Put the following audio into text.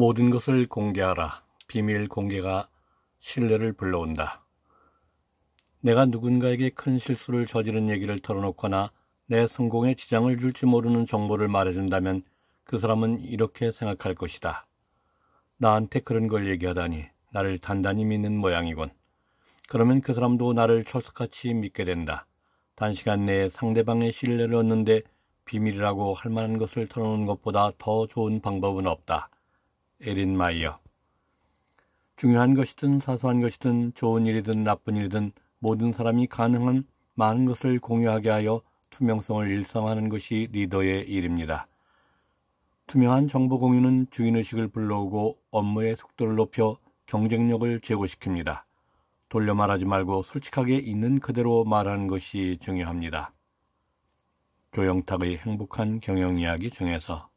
모든 것을 공개하라. 비밀 공개가 신뢰를 불러온다. 내가 누군가에게 큰 실수를 저지른 얘기를 털어놓거나 내 성공에 지장을 줄지 모르는 정보를 말해준다면 그 사람은 이렇게 생각할 것이다. 나한테 그런 걸 얘기하다니 나를 단단히 믿는 모양이군. 그러면 그 사람도 나를 철석같이 믿게 된다. 단시간 내에 상대방의 신뢰를 얻는데 비밀이라고 할 만한 것을 털어놓는 것보다 더 좋은 방법은 없다. 에린 마이어. 중요한 것이든 사소한 것이든 좋은 일이든 나쁜 일이든 모든 사람이 가능한 많은 것을 공유하게 하여 투명성을 일상화하는 것이 리더의 일입니다. 투명한 정보 공유는 주인의식을 불러오고 업무의 속도를 높여 경쟁력을 제고시킵니다. 돌려 말하지 말고 솔직하게 있는 그대로 말하는 것이 중요합니다. 조영탁의 행복한 경영 이야기 중에서